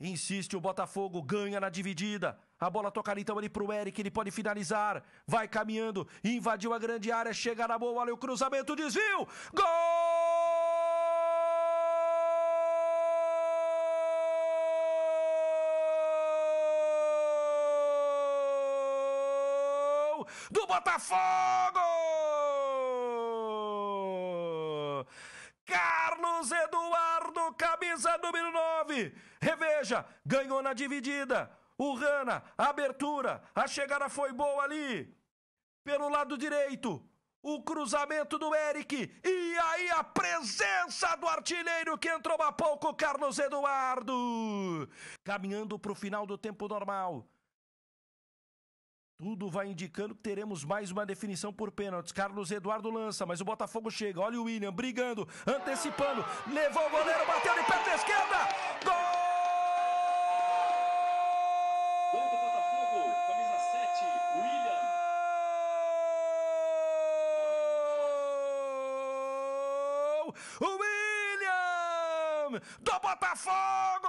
Insiste o Botafogo, ganha na dividida. A bola toca então ali pro Eric, ele pode finalizar. Vai caminhando, invadiu a grande área, chega na boa, olha o cruzamento, desvio! Gol! Do Botafogo! Carlos Eduardo, camisa número 9 Veja, ganhou na dividida. O Rana, a abertura, a chegada foi boa ali. Pelo lado direito, o cruzamento do Eric. E aí a presença do artilheiro que entrou há pouco, Carlos Eduardo. Caminhando para o final do tempo normal. Tudo vai indicando que teremos mais uma definição por pênaltis. Carlos Eduardo lança, mas o Botafogo chega. Olha o William brigando, antecipando. Levou o goleiro, bateu de perna esquerda. Gol do Botafogo, camisa 7, William. William do Botafogo!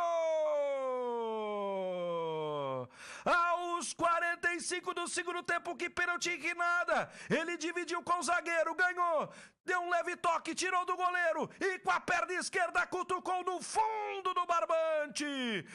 Aos 45 do segundo tempo, que pênalti que nada! Ele dividiu com o zagueiro, ganhou, deu um leve toque, tirou do goleiro e com a perna esquerda cutucou no fundo do barbante!